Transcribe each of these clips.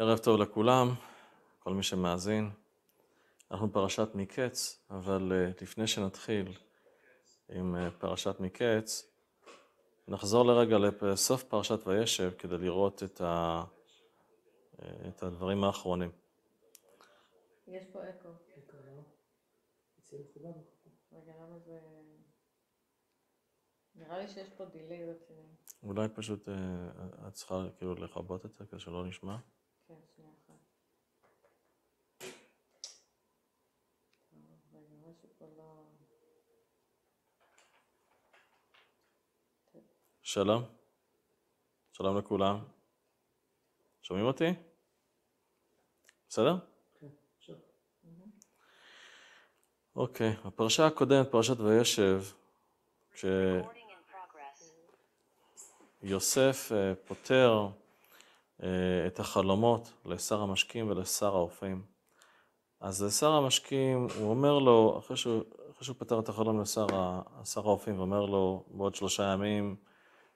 ערב טוב לכולם, כל מי שמאזין. אנחנו פרשת מקץ, אבל אה, לפני שנתחיל עם אה, פרשת מקץ, נחזור לרגע לסוף פרשת וישב כדי לראות את, ה... אה, את הדברים האחרונים. יש פה אקו. נראה לי שיש פה לא דיליי רציני. אולי פשוט את צריכה כאילו לכבות את זה כדי שלא נשמע? כן. שלום. שלום לכולם. שומעים אותי? בסדר? כן, אוקיי, okay. אוקיי, הפרשה הקודמת, פרשת וישב, כשיוסף אה, פותר אה, את החלומות לשר המשקים ולשר האופים. אז לשר המשקים, הוא אומר לו, אחרי שהוא, אחרי שהוא פתר את החלום לשר האופים, הוא אומר לו, בעוד שלושה ימים,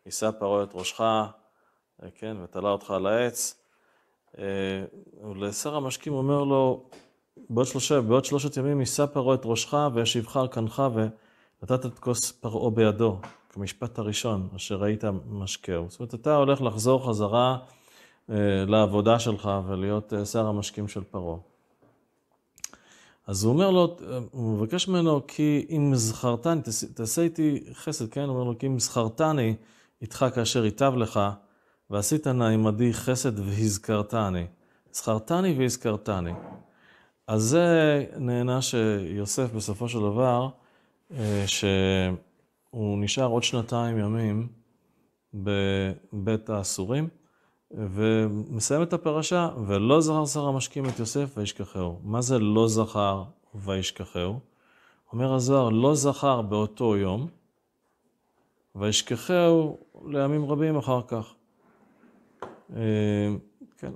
יישא פרעה את ראשך, אה, כן, ותלה אותך על העץ. אה, ולשר המשקים אומר לו, בעוד, שלושה, בעוד שלושת ימים יישא פרעה את ראשך וישיבך על קנך ונתת את כוס פרעה בידו, כמשפט הראשון אשר ראית משקהו. זאת אומרת, אתה הולך לחזור חזרה אה, לעבודה שלך ולהיות שר המשקים של פרעה. אז הוא אומר לו, הוא מבקש ממנו, כי אם זכרתני, תעשה איתי חסד, כן? הוא אומר לו, כי אם זכרתני, איתך כאשר ייטב לך, ועשית נא עמדי חסד והזכרתני. זכרתני והזכרתני. אז זה נהנה שיוסף בסופו של דבר, אה, שהוא נשאר עוד שנתיים ימים בבית האסורים, ומסיים את הפרשה, ולא זכר שר המשקים את יוסף וישכחהו. מה זה לא זכר וישכחהו? אומר הזוהר, לא זכר באותו יום, וישכחהו לימים רבים אחר כך. אה, כן,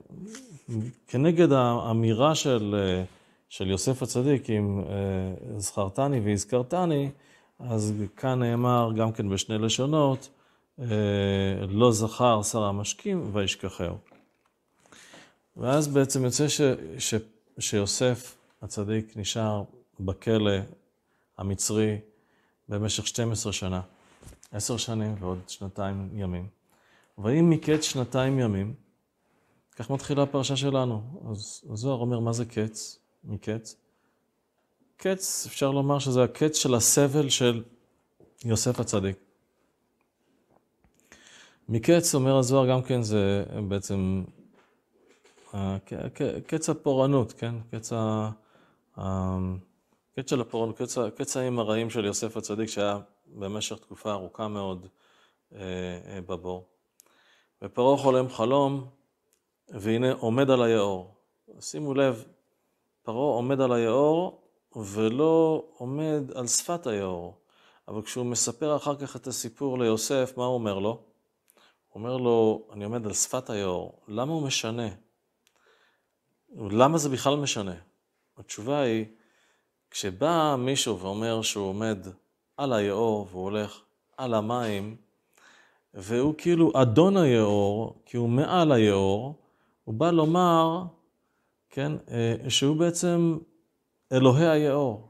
כנגד האמירה של, אה, של יוסף הצדיק, אם אה, זכרתני והזכרתני, אז כאן נאמר גם כן בשני לשונות, לא זכר שר המשקים וישכחהו. ואז בעצם יוצא ש, ש, שיוסף הצדיק נשאר בכלא המצרי במשך 12 שנה. עשר שנים ועוד שנתיים ימים. ואם מקץ שנתיים ימים, כך מתחילה הפרשה שלנו. אז הזוהר אומר, מה זה קץ? מקץ? קץ, אפשר לומר שזה הקץ של הסבל של יוסף הצדיק. מקץ, אומר הזוהר גם כן, זה בעצם אה, קץ הפורענות, כן? קץ ה... קץ של הפורענות, קץ, קץ הימים הרעים של יוסף הצדיק, שהיה במשך תקופה ארוכה מאוד אה, אה, בבור. ופרעה חולם חלום, והנה עומד על היאור. שימו לב, פרעה עומד על היאור ולא עומד על שפת היאור. אבל כשהוא מספר אחר כך את הסיפור ליוסף, מה הוא אומר לו? הוא אומר לו, אני עומד על שפת היאור, למה הוא משנה? למה זה בכלל משנה? התשובה היא, כשבא מישהו ואומר שהוא עומד על היאור והוא הולך על המים, והוא כאילו אדון היאור, כי הוא מעל היאור, הוא בא לומר, כן, אה, שהוא בעצם אלוהי היאור.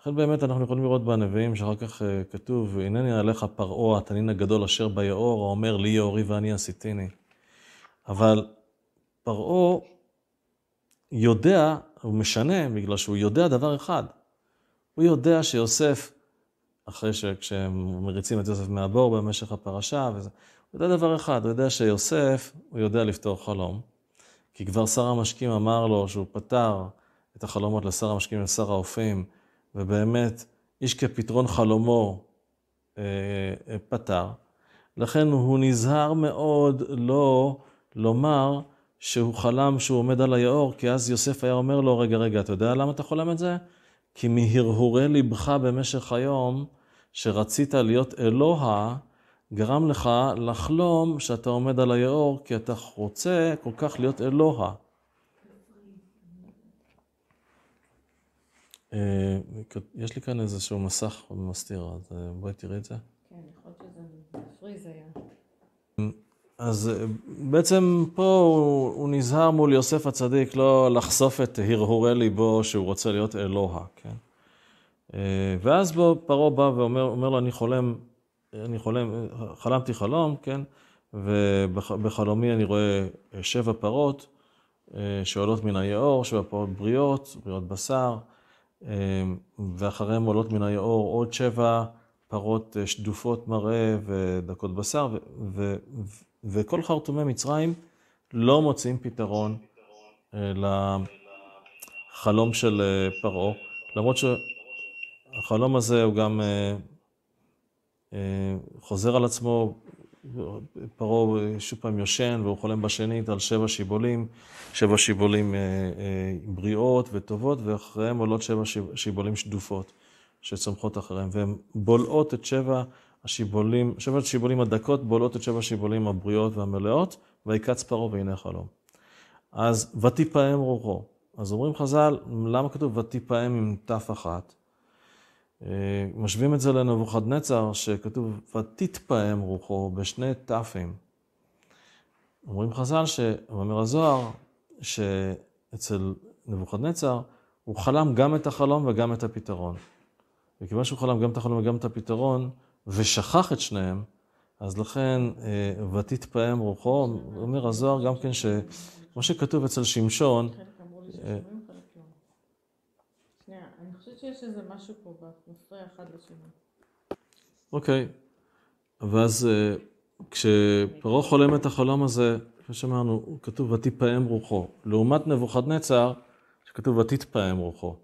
לכן באמת אנחנו יכולים לראות בנביאים שאחר כך אה, כתוב, הנני עליך פרעה, התנין הגדול אשר ביאור, האומר לי יאורי ואני עשיתיני. אבל פרעה יודע, הוא משנה, בגלל שהוא יודע דבר אחד. הוא יודע שיוסף אחרי שכשהם מריצים את יוסף מהבור במשך הפרשה וזה. הוא יודע דבר אחד, הוא יודע שיוסף, הוא יודע לפתור חלום. כי כבר שר המשקים אמר לו שהוא פתר את החלומות לשר המשקים ולשר האופים, ובאמת, איש כפתרון חלומו אה, אה, פתר. לכן הוא נזהר מאוד לא לומר שהוא חלם שהוא עומד על היאור, כי אז יוסף היה אומר לו, רגע, רגע, אתה יודע למה אתה חולם את זה? כי מהרהורי ליבך במשך היום, שרצית להיות אלוה, גרם לך לחלום שאתה עומד על היאור, כי אתה רוצה כל כך להיות אלוה. אה, יש לי כאן איזשהו מסך מסתיר, אז אה, בואי תראי את זה. כן, יכול להיות שזה מפריז היה. אז אה, בעצם פה הוא, הוא נזהר מול יוסף הצדיק לא לחשוף את הרהורי ליבו שהוא רוצה להיות אלוה, כן? אה, ואז בו פרעה בא ואומר לו, אני חולם, אני חולם, חלמתי חלום, כן? ובחלומי אני רואה שבע פרות אה, שעולות מן היאור, שבע פרות בריאות, בריאות בשר, אה, ואחריהן עולות מן היאור עוד שבע פרות שדופות מראה ודקות בשר, ו- ו- ו- וכל חרטומי מצרים לא מוצאים פתרון לחלום של פרעה, למרות ש... החלום הזה הוא גם אה, אה, חוזר על עצמו, פרעה שוב פעם יושן והוא חולם בשנית על שבע שיבולים, שבע שיבולים אה, בריאות וטובות, ואחריהם עולות שבע שיבולים שדופות שצומחות אחריהם, והן בולעות את שבע השיבולים, שבע השיבולים הדקות בולעות את שבע השיבולים הבריאות והמלאות, ויקץ פרעה והנה החלום. אז ותיפעם רוחו. אז אומרים חז"ל, למה כתוב ותיפעם עם ת' אחת? אה, משווים את זה לנבוכדנצר, שכתוב, ותתפעם רוחו בשני ת"פים. אומרים חז"ל, אומר הזוהר, שאצל נבוכדנצר, הוא חלם גם את החלום וגם את הפתרון. וכיוון שהוא חלם גם את החלום וגם את הפתרון, ושכח את שניהם, אז לכן, אה, ותתפעם רוחו, אומר הזוהר גם כן, שכמו שכתוב אצל שמשון, אה, שיש איזה משהו פה מפריע אחד לשני. אוקיי, ואז אה, כשפרעה חולם את החלום הזה, כמו שאמרנו, הוא כתוב ותתפעם רוחו. לעומת נבוכדנצר, שכתוב ותתפעם רוחו.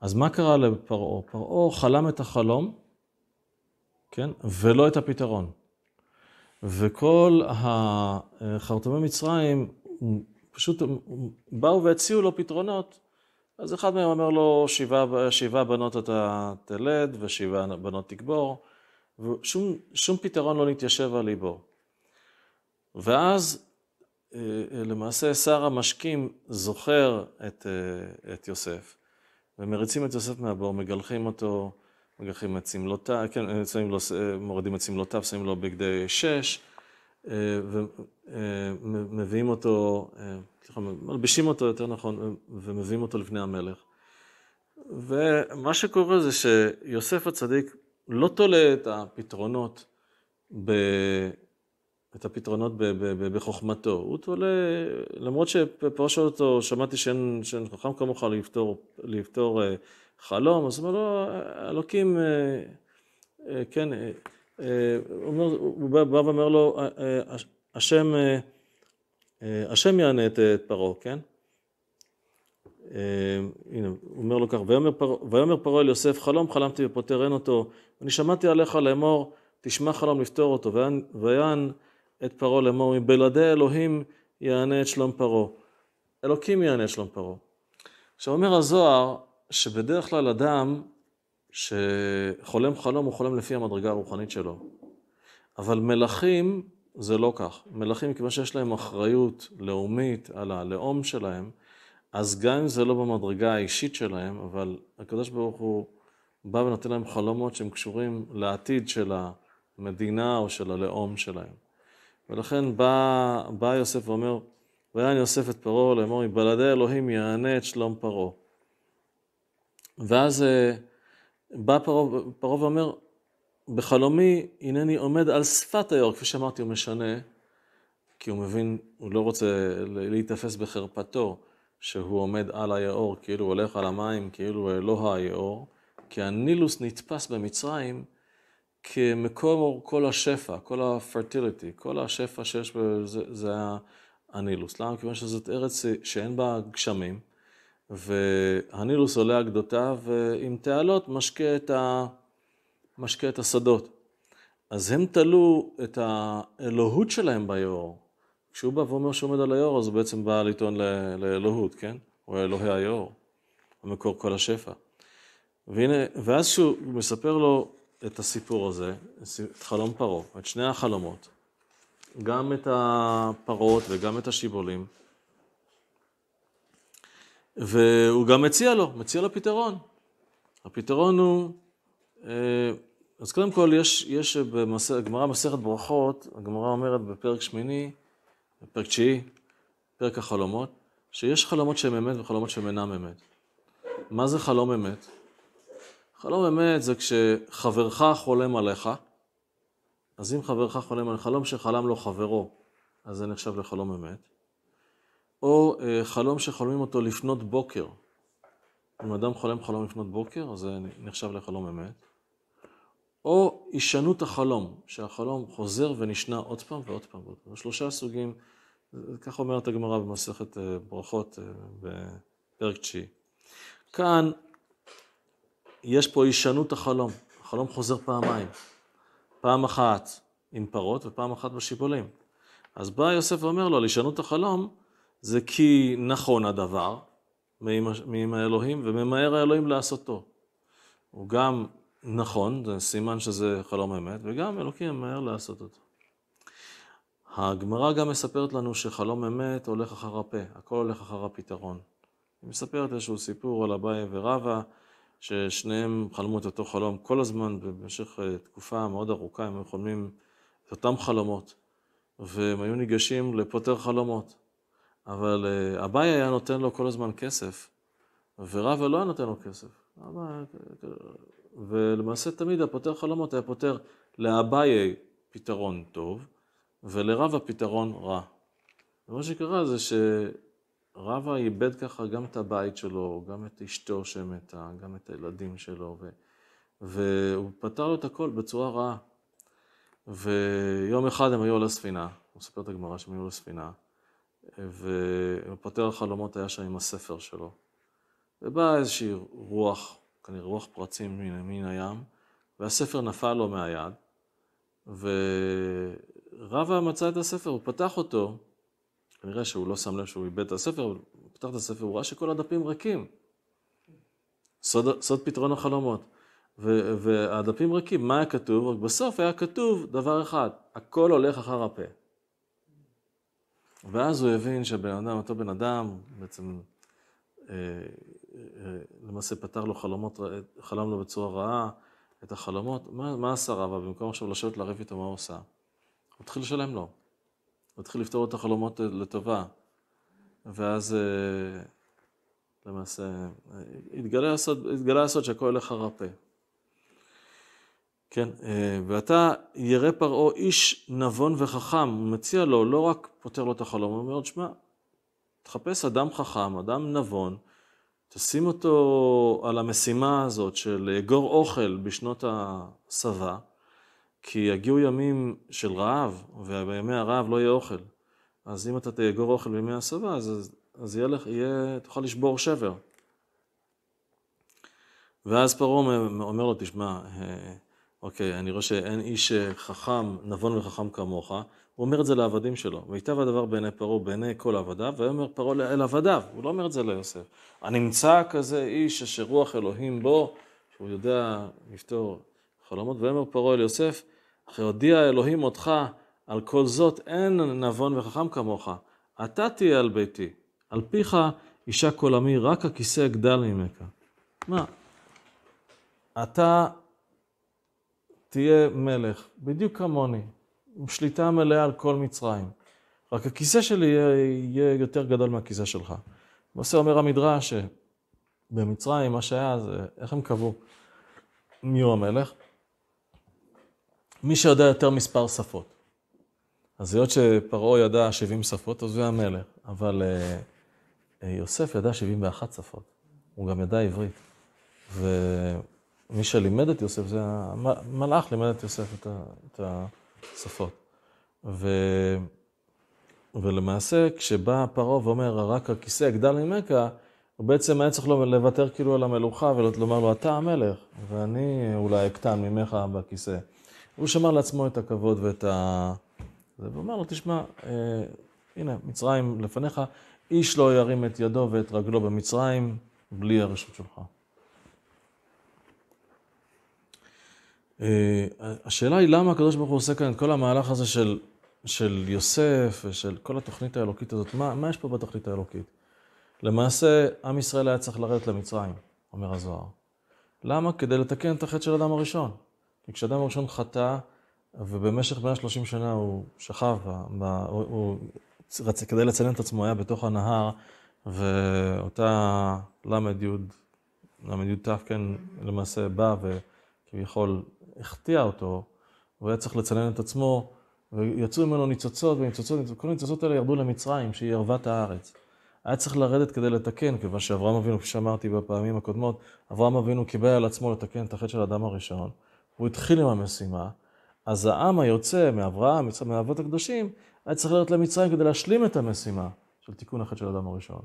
אז מה קרה לפרעה? פרעה חלם את החלום, כן, ולא את הפתרון. וכל החרטומי מצרים פשוט באו והציעו לו פתרונות אז אחד מהם אומר לו, שבעה, שבע בנות אתה תלד ושבעה בנות תקבור, ושום פתרון לא נתיישב על ליבו. ואז אה, אה, למעשה שר המשקים זוכר את, אה, את יוסף, ומריצים את יוסף מהבור, מגלחים אותו, מגלחים את שמלותיו, כן, מורידים את שמלותיו, שמים לו בגדי שש, אה, ומביאים אה, אותו, אה, סליחה, מלבישים אותו יותר נכון, ומביאים אותו לפני המלך. ומה שקורה זה שיוסף הצדיק לא תולה את הפתרונות, ב... את הפתרונות ב... ב... בחוכמתו. הוא תולה, למרות שפרשו אותו, שמעתי שאין, שאין חכם כמוך לפתור, לפתור חלום, אז הוא אומר לו, אלוקים, כן, אה, הוא בא ואומר לו, אה, השם, אה, השם יענה את פרעה, כן? הנה, הוא אומר לו כך, ויאמר פרעה אל יוסף, חלום חלמתי ופוטר אין אותו, אני שמעתי עליך לאמור, תשמע חלום לפתור אותו, ויען את פרעה לאמור, מבלעדי אלוהים יענה את שלום פרעה. אלוקים יענה את שלום פרעה. עכשיו אומר הזוהר, שבדרך כלל אדם שחולם חלום הוא חולם לפי המדרגה הרוחנית שלו. אבל מלכים זה לא כך. מלכים, כיוון שיש להם אחריות לאומית על הלאום שלהם, אז גם אם זה לא במדרגה האישית שלהם, אבל הקדוש ברוך הוא בא ונותן להם חלומות שהם קשורים לעתיד של המדינה או של הלאום שלהם. ולכן בא, בא יוסף ואומר, ויען יוסף את פרעה לאמור, בלעדי אלוהים יענה את שלום פרעה. ואז אה, בא פרעה, ואומר, בחלומי הנני עומד על שפת היאור, כפי שאמרתי, הוא משנה, כי הוא מבין, הוא לא רוצה להיתפס בחרפתו, שהוא עומד על היאור, כאילו הוא הולך על המים, כאילו הוא אלוה לא היאור, כי הנילוס נתפס במצרים כמקום כל השפע, כל ה-fertility, כל השפע שיש בזה, זה הנילוס. למה? כיוון שזאת ארץ שאין בה גשמים. והנילוס עולה על גדותיו אה, עם תעלות, משקה את, ה... משקה את השדות. אז הם תלו את האלוהות שלהם ביאור. כשהוא בא ואומר שהוא עומד על היאור, אז הוא בעצם בא לטעון לאלוהות, כן? הוא אלוהי היאור, המקור כל השפע. והנה, ואז שהוא מספר לו את הסיפור הזה, את חלום פרעה, את שני החלומות, גם את הפרות וגם את השיבולים, והוא גם מציע לו, מציע לו פתרון. הפתרון הוא, אה, אז קודם כל יש, יש בגמרא מסכת ברכות, הגמרא אומרת בפרק שמיני, בפרק תשיעי, פרק החלומות, שיש חלומות שהם אמת וחלומות שהם אינם אמת. מה זה חלום אמת? חלום אמת זה כשחברך חולם עליך, אז אם חברך חולם על חלום שחלם לו חברו, אז זה נחשב לחלום אמת. או אה, חלום שחולמים אותו לפנות בוקר. אם אדם חולם חלום לפנות בוקר, אז זה נחשב לחלום אמת. או הישנות החלום, שהחלום חוזר ונשנה עוד פעם ועוד פעם ועוד פעם. שלושה סוגים, כך אומרת הגמרא במסכת אה, ברכות אה, בפרק תשיעי. כאן יש פה הישנות החלום, החלום חוזר פעמיים. פעם אחת עם פרות ופעם אחת בשיבולים. אז בא יוסף ואומר לו על הישנות החלום, זה כי נכון הדבר מעם האלוהים, וממהר האלוהים לעשותו. הוא גם נכון, זה סימן שזה חלום אמת, וגם אלוקים ממהר לעשות אותו. הגמרא גם מספרת לנו שחלום אמת הולך אחר הפה, הכל הולך אחר הפתרון. היא מספרת איזשהו סיפור על אביי ורבא, ששניהם חלמו את אותו חלום כל הזמן, במשך אה, תקופה מאוד ארוכה, הם חולמים את אותם חלומות, והם היו ניגשים לפותר חלומות. אבל אה, אביי היה נותן לו כל הזמן כסף, ורבא לא היה נותן לו כסף. ולמעשה תמיד הפותר חלומות היה פותר לאביי פתרון טוב, ולרבא פתרון רע. ומה שקרה זה שרבא איבד ככה גם את הבית שלו, גם את אשתו שמתה, גם את הילדים שלו, ו... והוא פתר לו את הכל בצורה רעה. ויום אחד הם היו על הספינה, הוא מספר את הגמרא שהם היו על הספינה, ופותר החלומות היה שם עם הספר שלו. ובאה איזושהי רוח, כנראה רוח פרצים מן, מן הים, והספר נפל לו מהיד, ורבה מצא את הספר, הוא פתח אותו, כנראה שהוא לא שם לב שהוא איבד את הספר, הוא פתח את הספר, הוא ראה שכל הדפים ריקים. סוד, סוד פתרון החלומות. ו, והדפים ריקים, מה היה כתוב? רק בסוף היה כתוב דבר אחד, הכל הולך אחר הפה. ואז הוא הבין שהבן אדם, אותו בן אדם, בעצם אה, אה, אה, למעשה פתר לו חלומות, חלם לו בצורה רעה את החלומות, מה, מה עשה רבא במקום עכשיו לשבת לריב איתו מה הוא עושה? הוא התחיל לשלם לו, הוא התחיל לפתור את החלומות לטובה, ואז למעשה התגלה הסוד, שהכל הולך הרפא. כן, אה, ואתה ירא פרעה איש נבון וחכם, הוא מציע לו, לא רק פותר לו את החלום, הוא אומר, שמע, תחפש אדם חכם, אדם נבון, תשים אותו על המשימה הזאת של אגור אוכל בשנות הסבה, כי יגיעו ימים של רעב, ובימי הרעב לא יהיה אוכל. אז אם אתה תאגור אוכל בימי הסבה, אז, אז יהיה, יהיה, תוכל לשבור שבר. ואז פרעה אומר לו, תשמע, אה, אוקיי, אני רואה שאין איש אה, חכם, נבון וחכם כמוך. הוא אומר את זה לעבדים שלו. ויטב הדבר בעיני פרעה, בעיני כל עבדיו, ויאמר פרעה אל עבדיו. הוא לא אומר את זה ליוסף. הנמצא כזה איש אשר רוח אלוהים בו, שהוא יודע לפתור חלומות, ויאמר פרעה אל יוסף, אחרי הודיע אלוהים אותך על כל זאת, אין נבון וחכם כמוך. אתה תהיה על ביתי, על פיך אישה כל עמי, רק הכיסא אגדל ממך. מה? אתה תהיה מלך, בדיוק כמוני, עם שליטה מלאה על כל מצרים. רק הכיסא שלי יהיה יהיה יותר גדול מהכיסא שלך. למעשה אומר המדרש שבמצרים, מה שהיה, זה איך הם קבעו מי הוא המלך? מי שיודע יותר מספר שפות. אז היות שפרעה ידע 70 שפות, אז הוא המלך. אבל אה, אה, יוסף ידע 71 שפות. הוא גם ידע עברית. ו... מי שלימד את יוסף, זה המלאך לימד את יוסף את, ה, את השפות. ו, ולמעשה, כשבא פרעה ואומר, רק הכיסא יגדל ממך, הוא בעצם היה צריך לוותר כאילו על המלוכה ולומר לו, אתה המלך, ואני אולי אקטן ממך בכיסא. הוא שמר לעצמו את הכבוד ואת ה... ואומר לו, תשמע, אה, הנה, מצרים לפניך, איש לא ירים את ידו ואת רגלו במצרים בלי הרשות שלך. אה, השאלה היא למה הקדוש ברוך הוא עושה כאן את כל המהלך הזה של, של יוסף ושל כל התוכנית האלוקית הזאת. מה, מה יש פה בתוכנית האלוקית? למעשה, עם ישראל היה צריך לרדת למצרים, אומר הזוהר. למה? כדי לתקן את החטא של אדם הראשון. כי כשאדם הראשון חטא, ובמשך 130 שנה הוא שכב, ב, הוא, הוא כדי לצלם את עצמו היה בתוך הנהר, ואותה ל"י, ל"י ת', כן, למעשה בא וכביכול החטיאה אותו, הוא היה צריך לצנן את עצמו, ויצאו ממנו ניצוצות וניצוצות, ניצוצות. כל הניצוצות האלה ירדו למצרים, שהיא ערוות הארץ. היה צריך לרדת כדי לתקן, כיוון שאברהם אבינו, כפי שאמרתי בפעמים הקודמות, אברהם אבינו קיבל על עצמו לתקן את החטא של האדם הראשון. הוא התחיל עם המשימה, אז העם היוצא מאברהם, מהאבות הקדושים, היה צריך לרדת למצרים כדי להשלים את המשימה של תיקון החטא של האדם הראשון.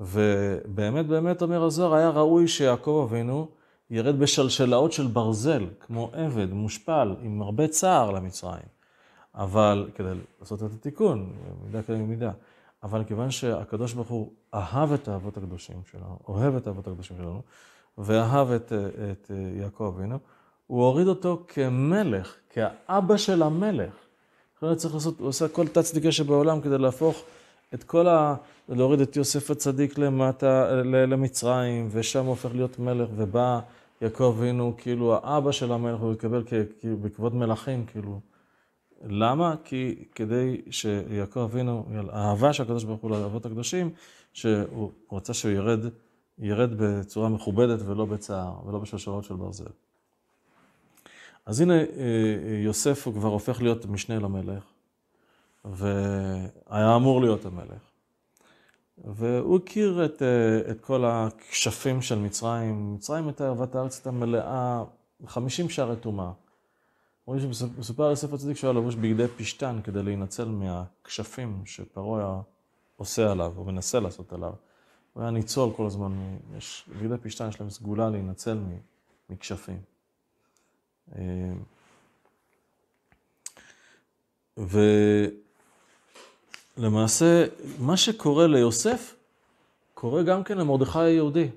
ובאמת, באמת, אומר הזוהר, היה ראוי שיעקב אבינו ירד בשלשלאות של ברזל, כמו עבד מושפל, עם הרבה צער למצרים. אבל, כדי לעשות את התיקון, מידה כדי מידה. אבל כיוון שהקדוש ברוך הוא אהב את האבות הקדושים שלנו, אוהב את האבות הקדושים שלנו, ואהב את, את יעקב אבינו, הוא הוריד אותו כמלך, כאבא של המלך. לכן צריך לעשות, הוא עושה כל תצדיקה שבעולם כדי להפוך את כל ה... להוריד את יוסף הצדיק למטה, למצרים, ושם הוא הופך להיות מלך, ובא יעקב אבינו, כאילו האבא של המלך, הוא יקבל בכבוד מלכים, כאילו. למה? כי כדי שיעקב אבינו, האהבה של הקדוש ברוך הוא לאבות הקדושים, שהוא רוצה שהוא ירד, ירד בצורה מכובדת ולא בצער, ולא בשלשלות של ברזל. אז הנה אה, אה, יוסף הוא כבר הופך להיות משנה למלך, והיה אמור להיות המלך. והוא הכיר את, אה, את כל הכשפים של מצרים. מצרים הייתה אהבת הארץ הייתה מלאה חמישים שערי טומאה. רואים שמסופר יוסף הצדיק שהיה לבוש בגדי פשתן כדי להינצל מהכשפים שפרעה היה עושה עליו, או מנסה לעשות עליו. הוא היה ניצול כל הזמן, יש, בגדי פשתן יש להם סגולה להינצל מכשפים. אה, ו... למעשה, מה שקורה ליוסף, קורה גם כן למרדכי היהודי.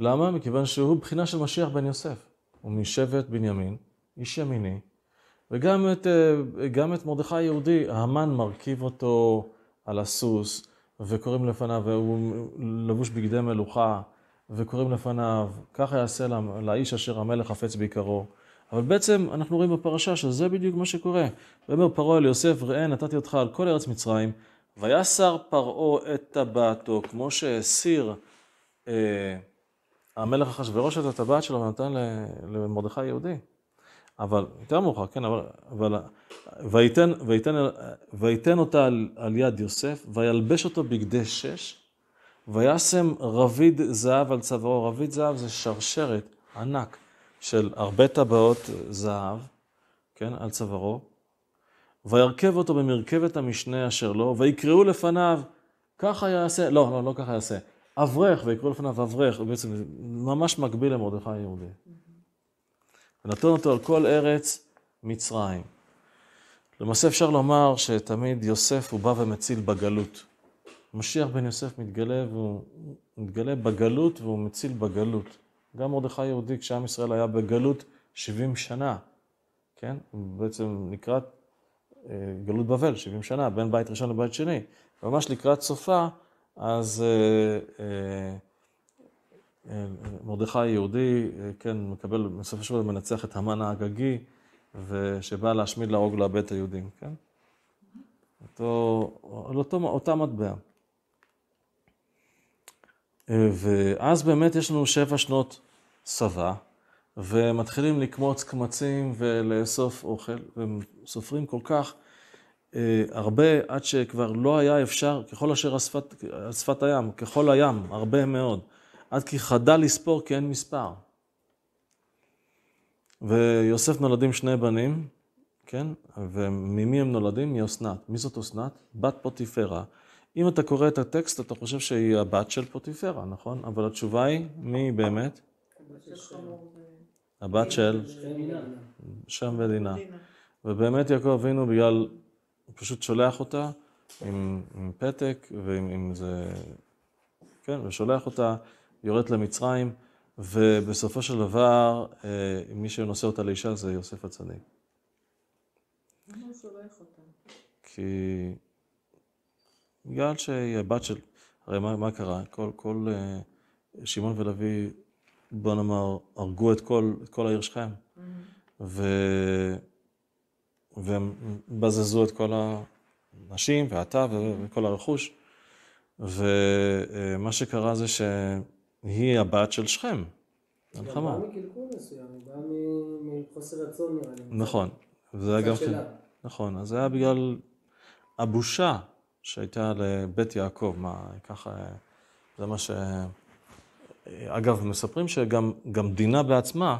למה? מכיוון שהוא בחינה של משיח בן יוסף. הוא משבט בנימין, איש ימיני, וגם את, אה, את מרדכי היהודי, המן מרכיב אותו על הסוס, וקוראים לפניו, והוא לבוש בגדי מלוכה, וקוראים לפניו, ככה יעשה לאיש אשר המלך חפץ ביקרו. אבל בעצם אנחנו רואים בפרשה שזה בדיוק מה שקורה. ואומר פרעה אל יוסף, ראה נתתי אותך על כל ארץ מצרים, ויסר פרעה את טבעתו, כמו שהסיר אה, המלך אחשוורוש את הטבעת שלו ונתן למרדכי היהודי. אבל, יותר מאוחר, כן, אבל, אבל ויתן, ויתן, ויתן אותה על, על יד יוסף, וילבש אותו בגדי שש, וישם רביד זהב על צווארו. רביד זהב זה שרשרת, ענק. של הרבה טבעות זהב, כן, על צווארו, וירכב אותו במרכבת המשנה אשר לו, ויקראו לפניו, ככה יעשה, לא, לא, לא ככה יעשה, אברך, ויקראו לפניו אברך, בעצם ממש מקביל למרדכי היהודי. ונתון אותו על כל ארץ מצרים. למעשה אפשר לומר שתמיד יוסף הוא בא ומציל בגלות. משיח בן יוסף מתגלה, והוא מתגלה בגלות והוא מציל בגלות. גם מרדכי היהודי, כשעם ישראל היה בגלות 70 שנה, כן? בעצם לקראת אה, גלות בבל, 70 שנה, בין בית ראשון לבית שני. ממש לקראת סופה, אז אה, אה, אה, מרדכי היהודי, אה, כן, מקבל, בסופו של דבר מנצח את המן האגגי, שבא להשמיד, להרוג, לאבד את היהודים, כן? אותו, אותו, אותה מטבע. ואז באמת יש לנו שבע שנות צבא, ומתחילים לקמוץ קמצים ולאסוף אוכל, והם סופרים כל כך אה, הרבה, עד שכבר לא היה אפשר, ככל אשר על שפת, על שפת הים, ככל הים, הרבה מאוד, עד כי חדל לספור כי אין מספר. ויוסף נולדים שני בנים, כן? וממי הם נולדים? מאסנת. מי זאת אסנת? בת פוטיפרה. אם אתה קורא את הטקסט, אתה חושב שהיא הבת של פוטיפרה, נכון? אבל התשובה היא, מי היא באמת? הבת של שם ודינה. ובאמת יעקב אבינו, בגלל, הוא פשוט שולח אותה עם, עם פתק ועם עם זה, כן, ושולח אותה, יורדת למצרים, ובסופו של דבר, אה, מי שנושא אותה לאישה זה יוסף הצדיק. למה הוא שולח אותה? כי... בגלל שהיא הבת של... הרי מה, מה קרה? כל, כל אה, שמעון ולוי, בוא נאמר, הרגו את כל, את כל העיר שכם. Mm-hmm. ו... והם בזזו את כל הנשים והתא וכל הרכוש. ומה אה, שקרה זה שהיא הבת של שכם, הנחמה. היא באה מקלקול מסוים, היא באה מחוסר רצון נראה לי. נכון, זה היה גם כן. נכון, אז זה היה בגלל הבושה שהייתה לבית יעקב, מה, ככה, זה מה ש... אגב, מספרים שגם דינה בעצמה,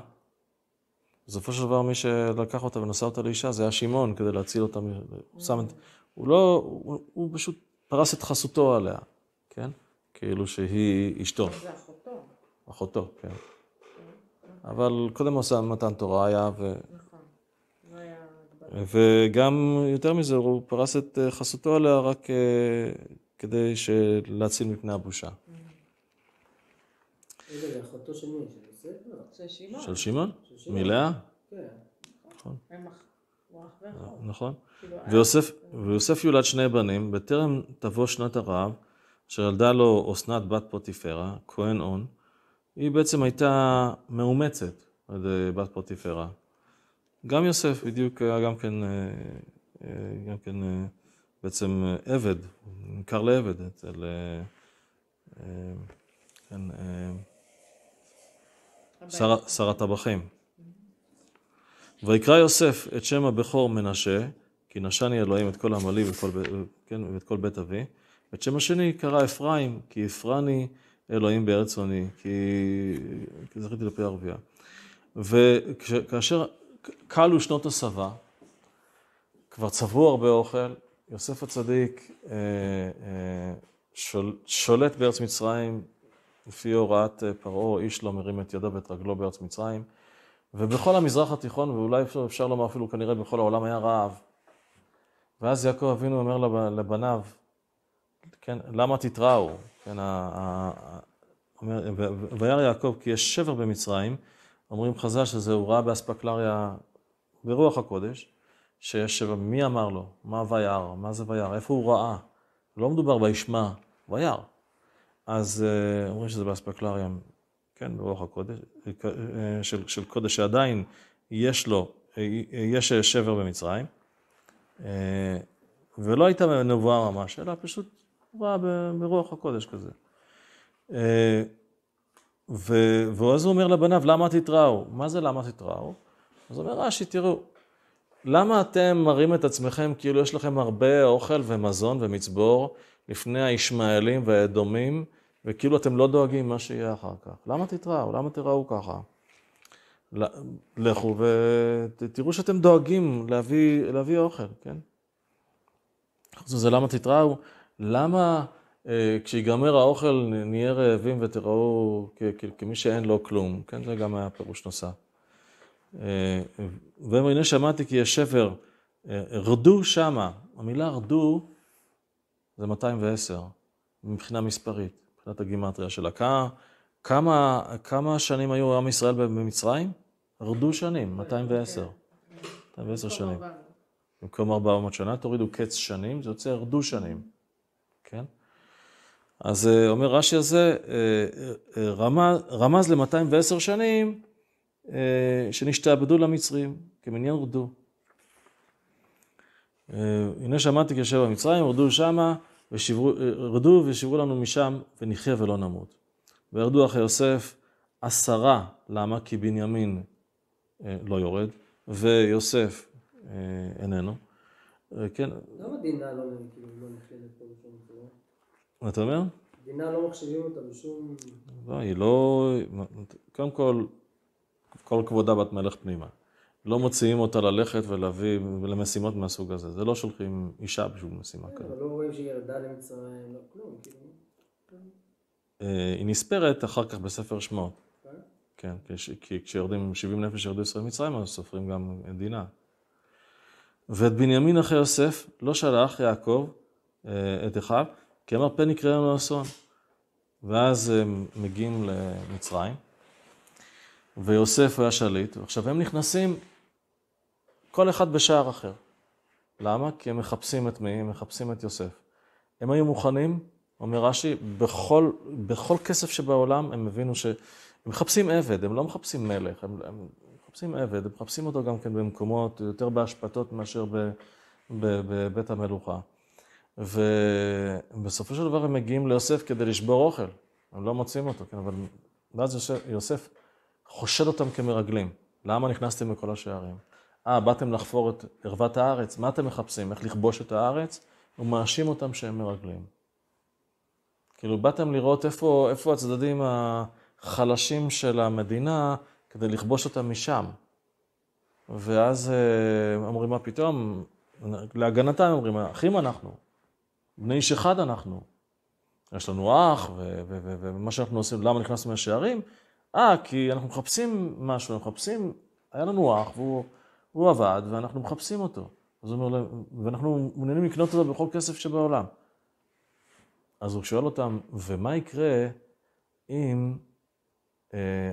בסופו של דבר מי שלקח אותה ונשא אותה לאישה זה היה שמעון כדי להציל אותה, הוא שם את... הוא לא, הוא, הוא פשוט פרס את חסותו עליה, כן? כאילו שהיא אשתו. זה אחותו. אחותו, כן. אבל קודם הוא עשה מתן תורה היה, ו... וגם יותר מזה, הוא פרס את אה, חסותו עליה רק אה, כדי להציל מפני הבושה. לא. של שמעון? מלאה? כן. נכון. אה, נכון. כאילו, ויוסף יולד שני בנים, בטרם תבוא שנת הרעב, אשר ילדה לו אסנת בת פוטיפרה, כהן און, היא בעצם הייתה מאומצת על ידי בת פוטיפרה. גם יוסף בדיוק היה גם כן, אה, אה, גם כן אה, בעצם עבד, נמכר לעבד אצל... כן, שר הטבחים. ויקרא יוסף את שם הבכור מנשה, כי נשני אלוהים את כל עמלי כן, ואת כל בית אבי. את שם השני קרא אפרים, כי אפרני אלוהים בארץ עוני, כי, כי זכיתי לפי ערבייה. וכאשר כלו שנות הסבה, כבר צבעו הרבה אוכל, יוסף הצדיק אה, אה, שול, שולט בארץ מצרים לפי הוראת אה, פרעה, איש לא מרים את ידו ואת רגלו בארץ מצרים, ובכל המזרח התיכון, ואולי אפשר, אפשר לומר אפילו כנראה בכל העולם היה רעב. ואז יעקב אבינו אומר לבניו, כן, למה תתראו? כן, ה, ה, ה, ה וירא יעקב כי יש שבר במצרים, אומרים חז"ל שזה הוראה באספקלריה ברוח הקודש, שיש מי אמר לו? מה וירא? מה זה וירא? איפה הוא ראה? לא מדובר בישמע, וירא. אז אה, אומרים שזה באספקלריה, כן, ברוח הקודש, אה, אה, של, של קודש שעדיין יש לו, יש שבר במצרים, ולא הייתה נבואה ממש, אלא פשוט הוא ראה ברוח הקודש כזה. ו... ואז הוא אומר לבניו, למה תתראו? מה זה למה תתראו? אז אומר רש"י, תראו, למה אתם מראים את עצמכם כאילו יש לכם הרבה אוכל ומזון ומצבור לפני הישמעאלים והאדומים, וכאילו אתם לא דואגים מה שיהיה אחר כך? למה תתראו? למה תיראו ככה? לכו ותראו שאתם דואגים להביא, להביא אוכל, כן? זה למה תתראו? למה אה, כשיגמר האוכל נהיה רעבים ותראו כמי שאין לו כלום, כן? זה גם היה פירוש נוסף. אה, והנה שמעתי כי יש שפר, אה, רדו שמה. המילה רדו זה 210 מבחינה מספרית, מבחינת הגימטריה שלה. כמה, כמה, כמה שנים היו עם ישראל במצרים? רדו שנים, 210. 210 שנים. במקום 400 שנה תורידו קץ שנים, זה יוצא רדו שנים, כן? אז אה, אומר רש"י הזה, אה, אה, רמז, רמז ל-210 שנים שנשתעבדו למצרים, כמניין רדו. הנה שמעתי כאשר במצרים, רדו שמה, ושברו, רדו ושברו לנו משם, ונחיה ולא נמות. וירדו אחרי יוסף עשרה, למה? כי בנימין לא יורד, ויוסף איננו. כן. למה דינה לא, כאילו לא נחיה פה? מה אתה אומר? מדינה לא מחשיבים אותה בשום... לא, היא לא... קודם כל, כל כבודה בת מלך פנימה. לא מוציאים אותה ללכת ולהביא למשימות מהסוג הזה. זה לא שולחים אישה בשביל משימה כן, כזאת. אבל לא רואים שהיא ירדה למצרים, לא כלום, כאילו. אה, היא נספרת אחר כך בספר שמות. כן, כן כי כשיורדים 70 נפש ירדו ישראל מצרימה, אז סופרים גם דינה. ואת בנימין אחרי יוסף לא שלח יעקב אה, את אחיו, כי אמר פן יקרה לנו אסון. ואז הם מגיעים למצרים, ויוסף היה שליט, ועכשיו הם נכנסים כל אחד בשער אחר. למה? כי הם מחפשים את מי? הם מחפשים את יוסף. הם היו מוכנים, אומר רש"י, בכל, בכל כסף שבעולם הם הבינו ש... הם מחפשים עבד, הם לא מחפשים מלך, הם, הם מחפשים עבד, הם מחפשים אותו גם כן במקומות יותר בהשפתות מאשר בבית המלוכה. ובסופו של דבר הם מגיעים ליוסף כדי לשבור אוכל. הם לא מוצאים אותו, כן, אבל ואז יוסף, יוסף חושד אותם כמרגלים. למה נכנסתם לכל השערים? אה, באתם לחפור את ערוות הארץ? מה אתם מחפשים? איך לכבוש את הארץ? הוא מאשים אותם שהם מרגלים. כאילו, באתם לראות איפה, איפה הצדדים החלשים של המדינה כדי לכבוש אותם משם. ואז אה, אומרים, מה פתאום? להגנתם אומרים, אחים אנחנו. בני איש אחד אנחנו. יש לנו אח, ומה שאנחנו עושים, למה נכנסנו מהשערים? אה, כי אנחנו מחפשים משהו, אנחנו מחפשים, היה לנו אח והוא עבד, ואנחנו מחפשים אותו. אז הוא אומר להם, ואנחנו מעוניינים לקנות אותו בכל כסף שבעולם. אז הוא שואל אותם, ומה יקרה אם אה,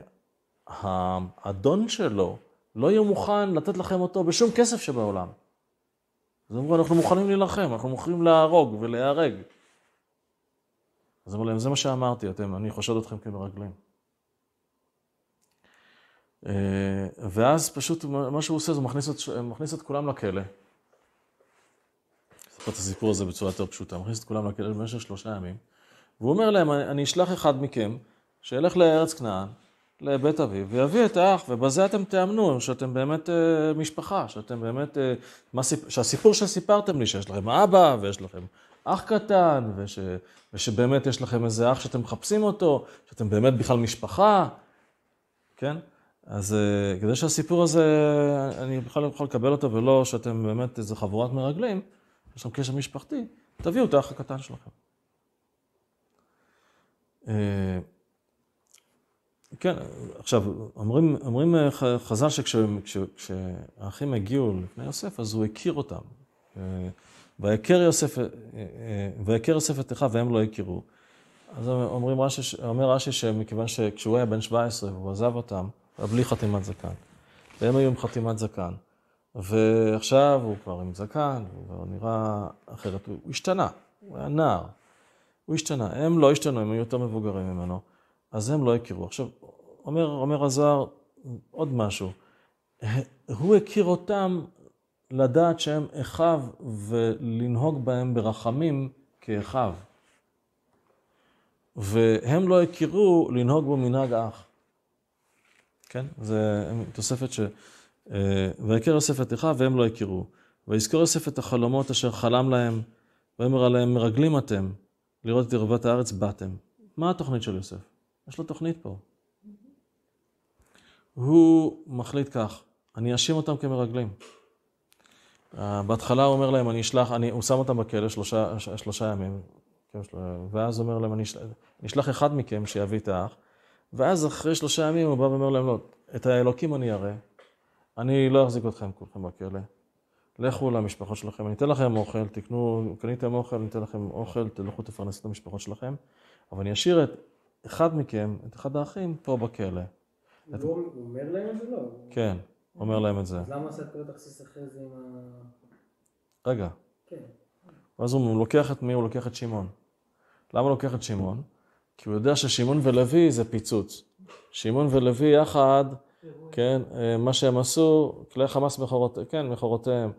האדון שלו לא יהיה מוכן לתת לכם אותו בשום כסף שבעולם? אז אמרו, אנחנו מוכנים להילחם, אנחנו מוכנים להרוג ולהיהרג. אז אמרו להם, זה מה שאמרתי, אתם, אני חושד אתכם כמרגלים. אה, ואז פשוט מה שהוא עושה, זה מכניס את, מכניס את כולם לכלא. אספר את הסיפור הזה בצורה יותר פשוטה, מכניס את כולם לכלא במשך שלושה ימים, והוא אומר להם, אני אשלח אחד מכם, שילך לארץ כנען, לבית אביו ויביא את האח, ובזה אתם תאמנו שאתם באמת אה, משפחה, שאתם באמת, אה, מה סיפ... שהסיפור שסיפרתם לי, שיש לכם אבא ויש לכם אח קטן, וש... ושבאמת יש לכם איזה אח שאתם מחפשים אותו, שאתם באמת בכלל משפחה, כן? אז אה, כדי שהסיפור הזה, אני בכלל לא יכול לקבל אותו, ולא שאתם באמת איזה חבורת מרגלים, יש לכם קשר משפחתי, תביאו את האח הקטן שלכם. אה, כן, עכשיו, אומרים, אומרים אה, חז"ל שכשהאחים שכש, כש, הגיעו לפני יוסף, אז הוא הכיר אותם. אה, ויכר יוסף, אה, יוסף את אחיו והם לא הכירו. אז אומרים רש"י, אומר רש"י שמכיוון שכשהוא היה בן 17 והוא עזב אותם, בלי חתימת זקן. והם היו עם חתימת זקן. ועכשיו הוא כבר עם זקן, הוא כבר נראה אחרת. הוא השתנה, הוא היה נער. הוא השתנה. הם לא השתנו, הם היו יותר מבוגרים ממנו. אז הם לא הכירו. עכשיו, אומר, אומר הזוהר עוד משהו, הוא הכיר אותם לדעת שהם אחיו ולנהוג בהם ברחמים כאחיו. והם לא הכירו לנהוג בו מנהג אח. כן? זה תוספת ש... אה, ויכר יוסף את אחיו והם לא הכירו. ויזכור יוסף את החלומות אשר חלם להם, ויאמר עליהם מרגלים אתם, לראות את ערוות הארץ באתם. מה התוכנית של יוסף? יש לו תוכנית פה. הוא מחליט כך, אני אשים אותם כמרגלים. בהתחלה הוא אומר להם, אני אשלח, אני, הוא שם אותם בכלא שלושה, כן, שלושה ימים, ואז אומר להם, אני אשלח, אני אשלח אחד מכם שיביא את האח, ואז אחרי שלושה ימים הוא בא ואומר להם, לא, את האלוקים אני אראה, אני לא אחזיק אתכם כולכם בכלא, לכו למשפחות שלכם, אני אתן לכם אוכל, תקנו, קניתם אוכל, אני אתן לכם אוכל, תלכו תפרנסו את המשפחות שלכם, אבל אני אשאיר את אחד מכם, את אחד האחים, פה בכלא. הוא, אומר להם את זה לא? כן, הוא אומר להם את זה. אז למה עושה את כל התכסיס אחרי זה עם ה... רגע. כן. ואז הוא לוקח את מי? הוא לוקח את שמעון. למה הוא לוקח את שמעון? כי הוא יודע ששמעון ולוי זה פיצוץ. שמעון ולוי יחד, כן, אה, מה שהם עשו, כלי חמאס מכורותיהם, כן, מכורותיהם,